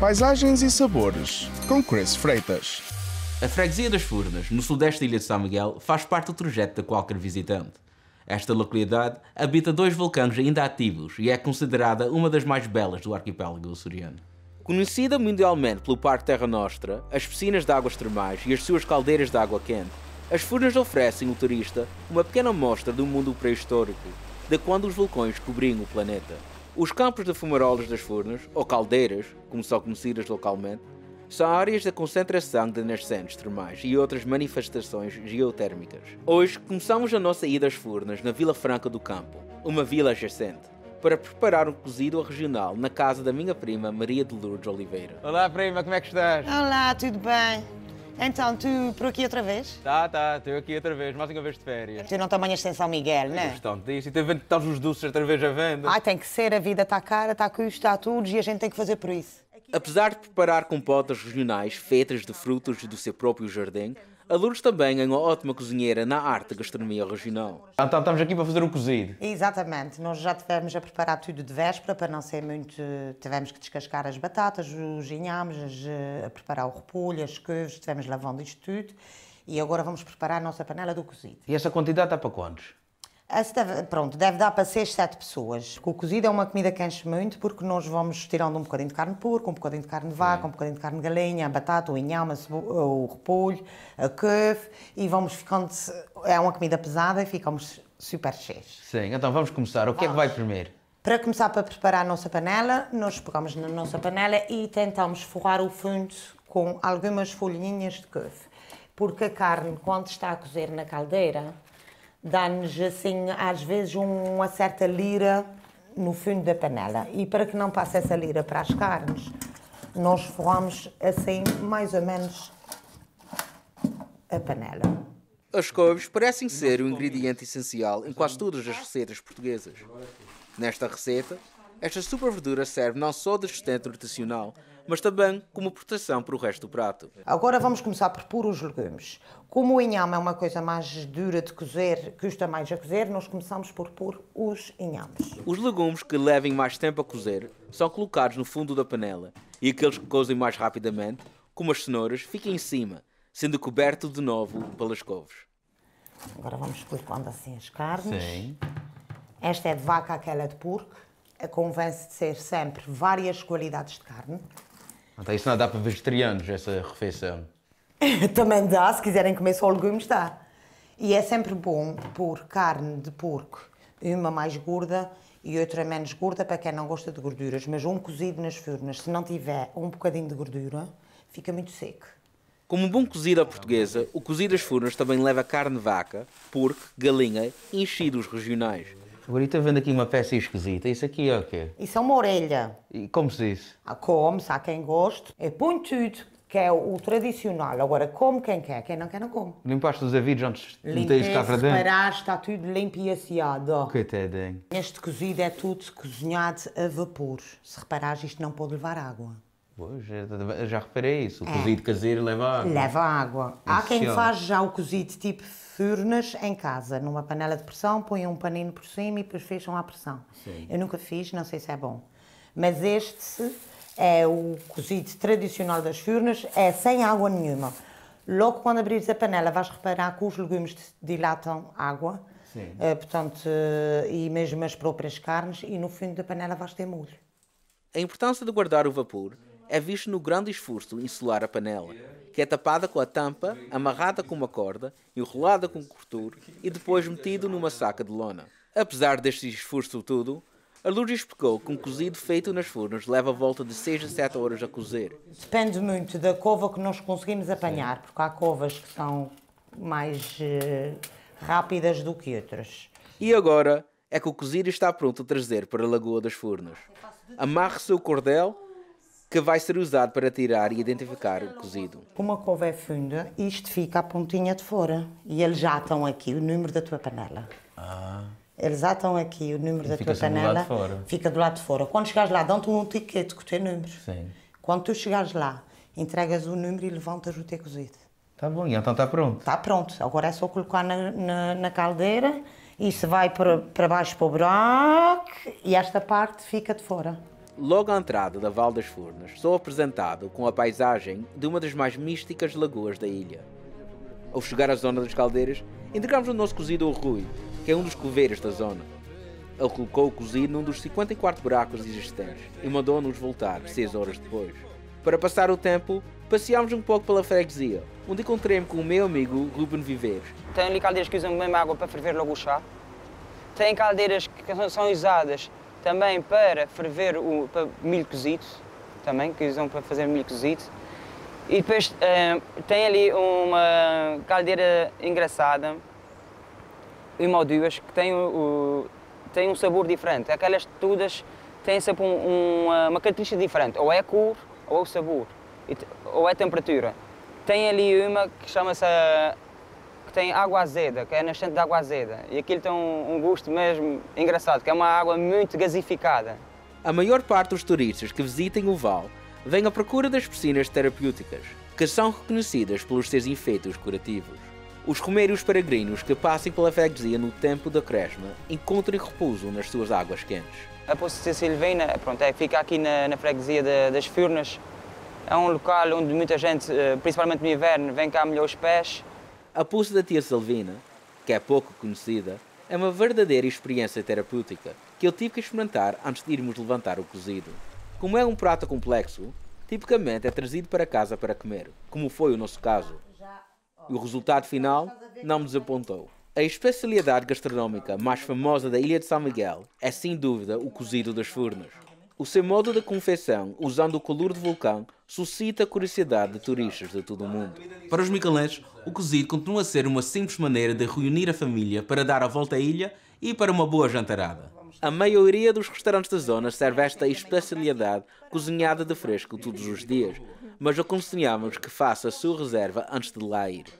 Paisagens e Sabores, com Chris Freitas. A freguesia das Furnas, no sudeste da Ilha de São Miguel, faz parte do trajeto de qualquer visitante. Esta localidade habita dois vulcões ainda ativos e é considerada uma das mais belas do arquipélago açoriano. Conhecida mundialmente pelo Parque Terra Nostra, as piscinas de águas termais e as suas caldeiras de água quente, as Furnas oferecem ao turista uma pequena mostra do mundo pré-histórico, de quando os vulcões cobriam o planeta. Os campos de fumarolas das furnas, ou caldeiras, como são conhecidas localmente, são áreas de concentração de nascentes termais e outras manifestações geotérmicas. Hoje começamos a nossa ida às Furnas na Vila Franca do Campo, uma vila adjacente, para preparar um cozido regional na casa da minha prima Maria de Lourdes Oliveira. Olá prima, como é que estás? Olá, tudo bem? Então, tu por aqui outra vez? Tá, tá, estou aqui outra vez, mais uma vez de férias. Tu não tamanhas sem São Miguel, né? Estão disso, e que estás os doces outra vez a venda. Ah, tem que ser, a vida está cara, está custo, está tudo e a gente tem que fazer por isso. Apesar de preparar compotas regionais feitas de frutos do seu próprio jardim, a Lourdes também é uma ótima cozinheira na arte da gastronomia regional. Tá, estamos aqui para fazer o cozido. Exatamente. Nós já tivemos a preparar tudo de véspera, para não ser muito... Tivemos que descascar as batatas, os inhames, eh, a preparar o repolho, as couves, tivemos lavando isto tudo. E agora vamos preparar a nossa panela do cozido. E essa quantidade está para quantos? Deve, pronto, deve dar para 6, 7 pessoas. O cozido é uma comida que enche muito porque nós vamos tirando um bocadinho de carne porco, um bocadinho de carne de vaca, um bocadinho de carne de galinha, a batata, o inhame, o repolho, a couve e vamos ficando. É uma comida pesada e ficamos super cheios. Sim, então vamos começar. O que vamos. é que vai primeiro? Para começar para preparar a nossa panela, nós pegamos na nossa panela e tentamos forrar o fundo com algumas folhinhas de couve. Porque a carne, quando está a cozer na caldeira, dá-nos assim, às vezes, uma certa lira no fundo da panela. E para que não passe essa lira para as carnes, nós forramos assim, mais ou menos, a panela. As couves parecem ser o um ingrediente essencial em quase todas as receitas portuguesas. Nesta receita, esta super verdura serve não só de sustento nutricional, mas também como proteção para o resto do prato. Agora vamos começar por pôr os legumes. Como o inhame é uma coisa mais dura de cozer, custa mais a cozer, nós começamos por pôr os inhames. Os legumes que levem mais tempo a cozer são colocados no fundo da panela e aqueles que cozem mais rapidamente, como as cenouras, ficam em cima, sendo coberto de novo pelas couves. Agora vamos colocando assim as carnes. Sim. Esta é de vaca, aquela é de porco. Convém-se de ser sempre várias qualidades de carne. Então, isso não dá para vegetarianos, essa refeição? Também dá, se quiserem comer só legumes, dá. E é sempre bom pôr carne de porco, uma mais gorda e outra menos gorda, para quem não gosta de gorduras, mas um cozido nas furnas, se não tiver um bocadinho de gordura, fica muito seco. Como bom cozido à portuguesa, o cozido às furnas também leva carne de vaca, porco, galinha e enchidos regionais. Agora vendo aqui uma peça esquisita. Isso aqui é o quê? Isso é uma orelha. E como se diz? Ah, come-se, há quem goste. É pontudo, que é o tradicional. Agora, come quem quer, quem não quer, não come. Limpaste os avidos antes de meter isto cá para dentro? Limpaste, está tudo limpo e aciado. Coitadinho. Este cozido é tudo cozinhado a vapor. Se reparares, isto não pode levar água. Pois, é, já, reparei isso. O é. cozido caseiro leva água. Leva água. É Há quem faz já o cozido tipo furnas em casa, numa panela de pressão, põe um paninho por cima e depois fecham à pressão. Sim. Eu nunca fiz, não sei se é bom. Mas este é o cozido tradicional das furnas, é sem água nenhuma. Logo quando abrires a panela, vais reparar que os legumes dilatam água. Sim. Uh, portanto, uh, e mesmo as próprias carnes, e no fundo da panela vais ter molho. A importância de guardar o vapor é visto no grande esforço insular a panela, que é tapada com a tampa, amarrada com uma corda, enrolada com cobertor e depois metido numa saca de lona. Apesar deste esforço todo, a Lourdes explicou que um cozido feito nas furnas leva a volta de 6 a 7 horas a cozer. Depende muito da cova que nós conseguimos apanhar, porque há covas que são mais uh, rápidas do que outras. E agora é que o cozido está pronto a trazer para a Lagoa das Furnas. Amarre seu cordel que vai ser usado para tirar e identificar o cozido. Como a couve é funda, isto fica à pontinha de fora e eles já estão aqui o número da tua panela. Ah. Eles já estão aqui o número e da tua panela. Do lado de fica do lado de fora. Quando chegares lá, dão-te um etiquete com o teu número. Sim. Quando tu chegares lá, entregas o número e levantas o teu cozido. Tá bom, então está pronto. Está pronto. Agora é só colocar na, na, na caldeira, isso vai para, para baixo para o buraco e esta parte fica de fora. Logo à entrada da Val das Furnas, sou apresentado com a paisagem de uma das mais místicas lagoas da ilha. Ao chegar à zona das caldeiras, entregamos o nosso cozido ao Rui, que é um dos coveiros da zona. Ele colocou o cozido num dos 54 buracos existentes e mandou-nos voltar 6 horas depois. Para passar o tempo, passeámos um pouco pela freguesia, onde encontrei-me com o meu amigo Ruben Viveiros. Tem ali caldeiras que usam mesmo água para ferver logo o chá. Tem caldeiras que são usadas também para ferver o para milho cozido, também, que usam para fazer milho cozido. E depois uh, tem ali uma caldeira engraçada, uma ou duas, que tem, o, tem um sabor diferente. Aquelas todas têm sempre um, uma, uma, característica diferente, ou é a cor, ou é o sabor, ou é a temperatura. Tem ali uma que chama-se que tem água azeda, que é nascente de água azeda. E aquilo tem um, um gosto mesmo engraçado, que é uma água muito gasificada. A maior parte dos turistas que visitem o Val vem à procura das piscinas terapêuticas, que são reconhecidas pelos seus efeitos curativos. Os romeiros peregrinos que passem pela freguesia no tempo da Cresma encontram repouso nas suas águas quentes. A Poça Silvina pronto, é, fica aqui na, na freguesia de, das Furnas. É um local onde muita gente, eh, principalmente no inverno, vem cá molhar os pés a pulse da tia Salvina, que é pouco conhecida, é uma verdadeira experiência terapêutica que eu tive que experimentar antes de irmos levantar o cozido. Como é um prato complexo, tipicamente é trazido para casa para comer, como foi o nosso caso. E o resultado final não me desapontou. A especialidade gastronómica mais famosa da Ilha de São Miguel é, sem dúvida, o cozido das furnas. O seu modo de confecção, usando o calor de vulcão, suscita a curiosidade de turistas de todo o mundo. Para os micalés, o cozido continua a ser uma simples maneira de reunir a família para dar a volta à ilha e para uma boa jantarada. A maioria dos restaurantes da zona serve esta especialidade cozinhada de fresco todos os dias, mas aconselhamos que faça a sua reserva antes de lá ir.